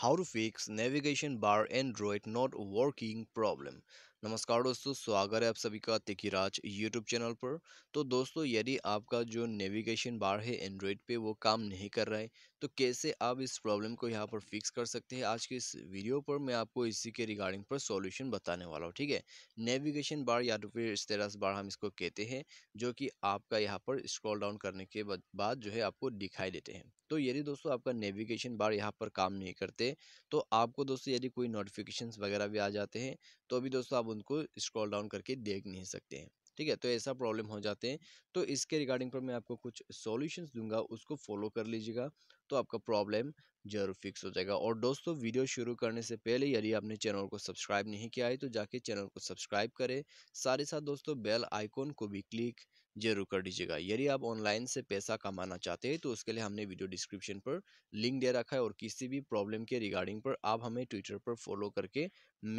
how to fix navigation bar android not working problem नमस्कार दोस्तों स्वागत है आप सभी का तिकीराज यूट्यूब चैनल पर तो दोस्तों यदि आपका जो नेविगेशन बार है एंड्रॉयड पे वो काम नहीं कर रहा है तो कैसे आप इस प्रॉब्लम को यहाँ पर फिक्स कर सकते हैं आज के इस वीडियो पर मैं आपको इसी के रिगार्डिंग पर सॉल्यूशन बताने वाला हूँ ठीक है नेविगेशन बार या तो फिर स्टेटस बार हम इसको कहते हैं जो कि आपका यहाँ पर स्क्रॉल डाउन करने के बाद जो है आपको दिखाई देते हैं तो यदि दोस्तों आपका नेविगेशन बार यहाँ पर काम नहीं करते तो आपको दोस्तों यदि कोई नोटिफिकेशन वगैरह भी आ जाते हैं तो अभी दोस्तों आप आप उनको स्क्रॉल डाउन करके देख नहीं सकते हैं ठीक है तो ऐसा प्रॉब्लम हो जाते हैं तो इसके रिगार्डिंग पर मैं आपको कुछ सॉल्यूशंस दूंगा उसको फॉलो कर लीजिएगा तो आपका प्रॉब्लम जरूर फिक्स हो जाएगा और दोस्तों वीडियो शुरू करने से पहले यदि आपने चैनल को सब्सक्राइब नहीं किया है तो जाके चैनल को सब्सक्राइब करें साथ ही साथ दोस्तों बेल आइकॉन को भी क्लिक जरूर कर दीजिएगा यदि आप ऑनलाइन से पैसा कमाना चाहते हैं तो उसके लिए हमने वीडियो डिस्क्रिप्शन पर लिंक दे रखा है और किसी भी प्रॉब्लम के रिगार्डिंग पर आप हमें ट्विटर पर फॉलो करके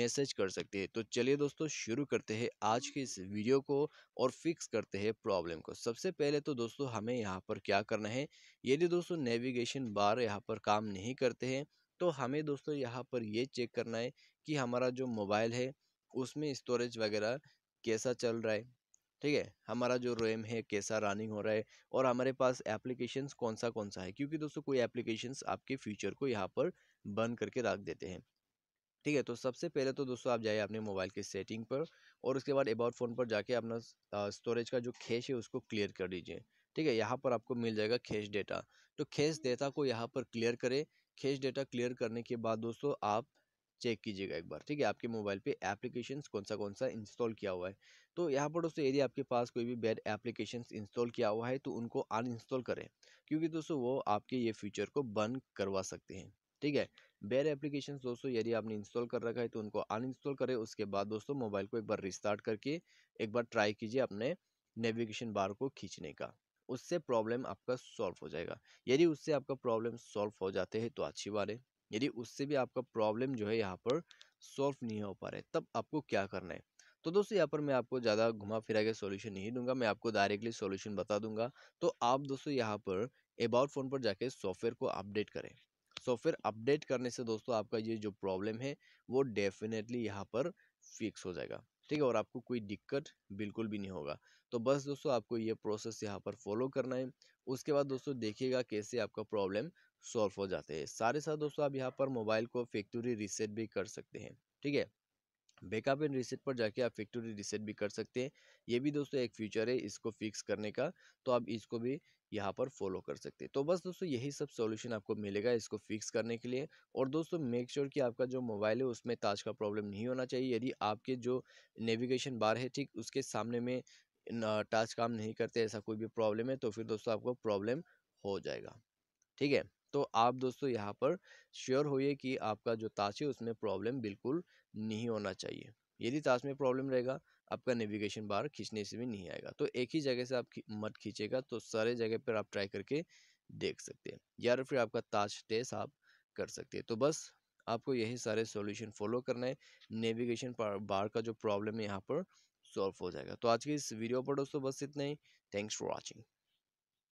मैसेज कर सकते हैं तो चलिए दोस्तों शुरू करते हैं आज के इस वीडियो को और फिक्स करते हैं प्रॉब्लम को सबसे पहले तो दोस्तों हमें यहाँ पर क्या करना है यदि दोस्तों नेविगेशन बार यहाँ पर काम नहीं करते हैं तो हमें दोस्तों यहाँ पर ये चेक करना है कि हमारा जो मोबाइल है उसमें स्टोरेज वगैरह कैसा चल रहा है ठीक है हमारा जो रैम है कैसा रनिंग हो रहा है और हमारे पास एप्लीकेशंस कौन सा कौन सा है क्योंकि दोस्तों कोई एप्लीकेशंस आपके फ्यूचर को यहाँ पर बंद करके रख देते हैं ठीक है तो सबसे पहले तो दोस्तों आप जाइए अपने मोबाइल के सेटिंग पर और उसके बाद अबाउट फ़ोन पर जाके अपना स्टोरेज का जो खेश है उसको क्लियर कर दीजिए ठीक है यहाँ पर आपको मिल जाएगा खेश डेटा तो खेश डेटा को यहाँ पर क्लियर करें खेश डेटा क्लियर करने के बाद दोस्तों आप चेक कीजिएगा एक बार ठीक है आपके मोबाइल पे एप्लीकेशंस कौन सा कौन सा इंस्टॉल किया हुआ है तो यहाँ पर दोस्तों यदि आपके पास कोई भी बैड एप्लीकेशंस इंस्टॉल किया हुआ है तो उनको अनइंस्टॉल करें क्योंकि दोस्तों वो आपके ये फीचर को बंद करवा सकते हैं ठीक है बैड एप्लीकेशन दोस्तों यदि आपने इंस्टॉल कर रखा है तो उनको अनइंस्टॉल करें उसके बाद दोस्तों मोबाइल को एक बार रिस्टार्ट करके एक बार ट्राई कीजिए अपने नेविगेशन बार को खींचने का उससे प्रॉब्लम आपका सॉल्व हो जाएगा यदि उससे आपका प्रॉब्लम सॉल्व हो जाते हैं तो अच्छी बात है यदि उससे भी आपका प्रॉब्लम जो है यहाँ पर सॉल्व नहीं हो पा रहा है तब आपको क्या करना है तो दोस्तों यहाँ पर मैं आपको ज़्यादा घुमा फिरा के सोल्यूशन नहीं दूंगा मैं आपको डायरेक्टली सोल्यूशन बता दूंगा तो आप दोस्तों यहाँ पर अबाउट फ़ोन पर जाके सॉफ्टवेयर को अपडेट करें सॉफ्टवेयर अपडेट करने से दोस्तों आपका ये जो प्रॉब्लम है वो डेफिनेटली यहाँ पर फिक्स हो जाएगा ठीक है और आपको कोई दिक्कत बिल्कुल भी नहीं होगा तो बस दोस्तों आपको ये प्रोसेस यहाँ पर फॉलो करना है उसके बाद दोस्तों देखिएगा कैसे आपका प्रॉब्लम सॉल्व हो जाते हैं सारे साथ दोस्तों आप यहाँ पर मोबाइल को फैक्ट्री रीसेट भी कर सकते हैं ठीक है बैकअप एंड रिसेट पर जाके आप फैक्ट्री रिसेट भी कर सकते हैं ये भी दोस्तों एक फीचर है इसको फिक्स करने का तो आप इसको भी यहाँ पर फॉलो कर सकते हैं तो बस दोस्तों यही सब सॉल्यूशन आपको मिलेगा इसको फिक्स करने के लिए और दोस्तों मेक श्योर sure कि आपका जो मोबाइल है उसमें ताज का प्रॉब्लम नहीं होना चाहिए यदि आपके जो नेविगेशन बार है ठीक उसके सामने में टाच काम नहीं करते ऐसा कोई भी प्रॉब्लम है तो फिर दोस्तों आपको प्रॉब्लम हो जाएगा ठीक है तो आप दोस्तों यहाँ पर श्योर होइए कि आपका जो ताश है उसमें प्रॉब्लम बिल्कुल नहीं होना चाहिए यदि ताश में प्रॉब्लम रहेगा आपका नेविगेशन बार खींचने से भी नहीं आएगा तो एक ही जगह से आप मत खींचेगा तो सारे जगह पर आप ट्राई करके देख सकते हैं या तो फिर आपका ताश टेस्ट आप कर सकते हैं तो बस आपको यही सारे सॉल्यूशन फॉलो करना है नेविगेशन बार का जो प्रॉब्लम है यहाँ पर सॉल्व हो जाएगा तो आज की इस वीडियो पर दोस्तों बस इतना ही थैंक्स फॉर वॉचिंग